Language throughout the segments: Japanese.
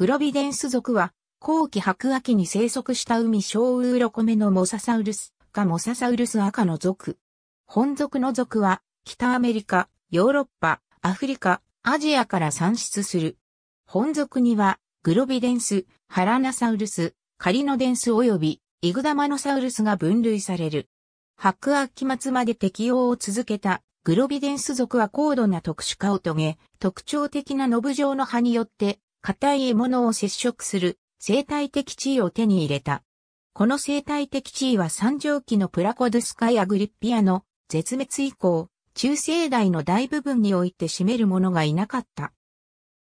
グロビデンス族は、後期白亜紀に生息した海小ウーロコメのモササウルスがモササウルス赤の族。本族の族は、北アメリカ、ヨーロッパ、アフリカ、アジアから産出する。本族には、グロビデンス、ハラナサウルス、カリノデンス及び、イグダマノサウルスが分類される。白亜紀末まで適応を続けたグロビデンス族は高度な特殊化を遂げ、特徴的なノブ状の葉によって硬い獲物を接触する生態的地位を手に入れた。この生態的地位は三畳期のプラコドゥスカイ・アグリッピアの絶滅以降、中世代の大部分において占めるものがいなかった。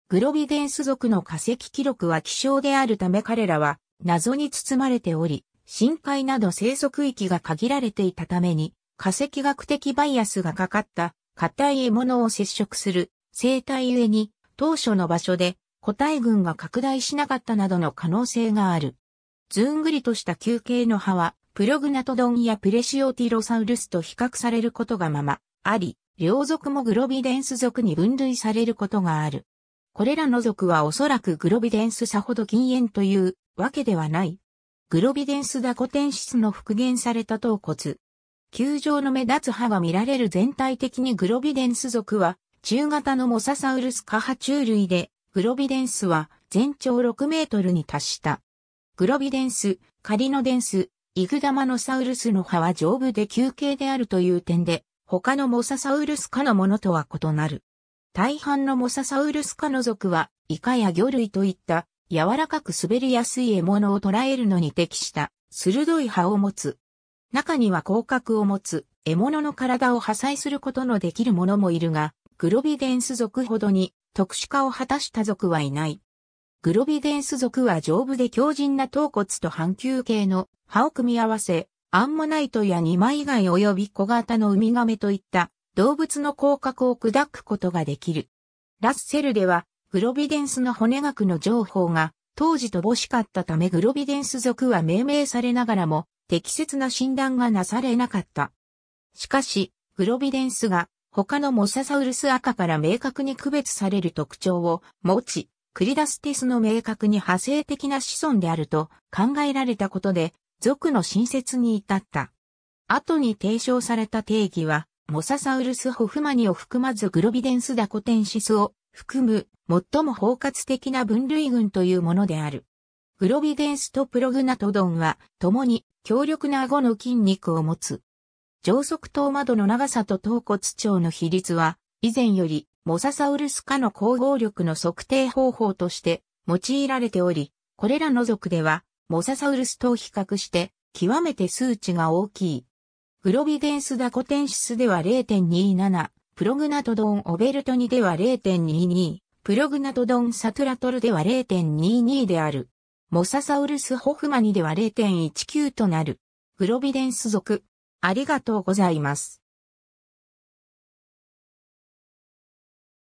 グロビデンス族の化石記録は希少であるため彼らは謎に包まれており、深海など生息域が限られていたために、化石学的バイアスがかかった、硬い獲物を接触する生態ゆえに、当初の場所で個体群が拡大しなかったなどの可能性がある。ずんぐりとした球形の葉は、プログナトドンやプレシオティロサウルスと比較されることがまま、あり、両族もグロビデンス族に分類されることがある。これらの族はおそらくグロビデンスさほど禁煙というわけではない。グロビデンスダコテンシスの復元された頭骨。球状の目立つ歯が見られる全体的にグロビデンス族は中型のモササウルス科爬虫類でグロビデンスは全長6メートルに達した。グロビデンス、カリノデンス、イグダマノサウルスの葉は丈夫で球形であるという点で、他のモササウルス科のものとは異なる。大半のモササウルス科の属は、イカや魚類といった柔らかく滑りやすい獲物を捉えるのに適した鋭い葉を持つ。中には広角を持つ獲物の体を破砕することのできるものもいるが、グロビデンス属ほどに特殊化を果たした族はいない。グロビデンス族は丈夫で強靭な頭骨と半球形の葉を組み合わせ、アンモナイトや二枚貝及び小型のウミガメといった動物の甲殻を砕くことができる。ラッセルでは、グロビデンスの骨学の情報が当時乏しかったためグロビデンス族は命名されながらも適切な診断がなされなかった。しかし、グロビデンスが他のモササウルス赤から明確に区別される特徴を持ち、クリダスティスの明確に派生的な子孫であると考えられたことで、族の新設に至った。後に提唱された定義は、モササウルスホフマニを含まずグロビデンスダコテンシスを含む最も包括的な分類群というものである。グロビデンスとプログナトドンは共に強力な顎の筋肉を持つ上側頭窓の長さと頭骨長の比率は、以前よりモササウルス科の光合力の測定方法として用いられており、これらの属では、モササウルスと比較して、極めて数値が大きい。グロビデンスダコテンシスでは0.27、プログナトドンオベルトニでは0.22、プログナトドンサトラトルでは0.22である。モササウルスホフマニでは0.19となる。グロビデンス属、ありがとうございます。